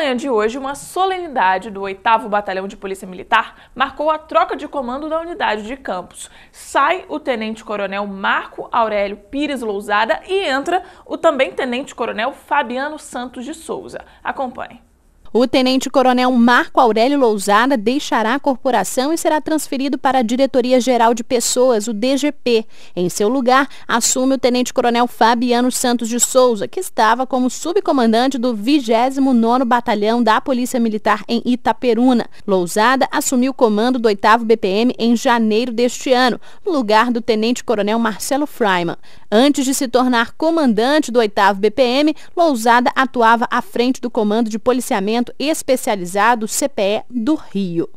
manhã de hoje, uma solenidade do 8 Batalhão de Polícia Militar marcou a troca de comando da unidade de Campos. Sai o tenente-coronel Marco Aurélio Pires Lousada e entra o também tenente-coronel Fabiano Santos de Souza. Acompanhe. O tenente-coronel Marco Aurélio Lousada deixará a corporação e será transferido para a Diretoria Geral de Pessoas, o DGP. Em seu lugar, assume o tenente-coronel Fabiano Santos de Souza, que estava como subcomandante do 29º Batalhão da Polícia Militar em Itaperuna. Lousada assumiu o comando do 8º BPM em janeiro deste ano, no lugar do tenente-coronel Marcelo Freiman. Antes de se tornar comandante do 8º BPM, Lousada atuava à frente do Comando de Policiamento Atendimento Especializado CPE do Rio.